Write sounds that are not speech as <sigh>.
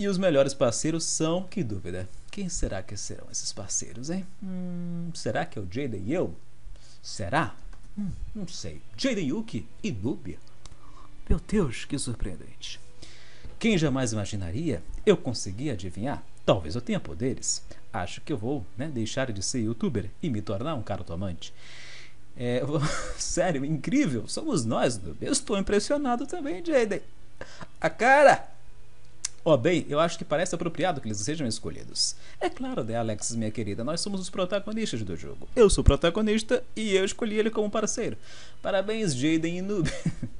E os melhores parceiros são, que dúvida, quem será que serão esses parceiros, hein? Hum, será que é o Jada e eu? Será? Hum, não sei. Jada Yuki e Nubia. Meu Deus, que surpreendente. Quem jamais imaginaria, eu consegui adivinhar. Talvez eu tenha poderes. Acho que eu vou né, deixar de ser youtuber e me tornar um cara tomante. É, vou... <laughs> sério, incrível. Somos nós, Nubia. estou impressionado também, Jaden. A cara! Oh, bem, eu acho que parece apropriado que eles sejam escolhidos. É claro, né, Alexis, minha querida, nós somos os protagonistas do jogo. Eu sou o protagonista e eu escolhi ele como parceiro. Parabéns, Jaden e Noob. <laughs>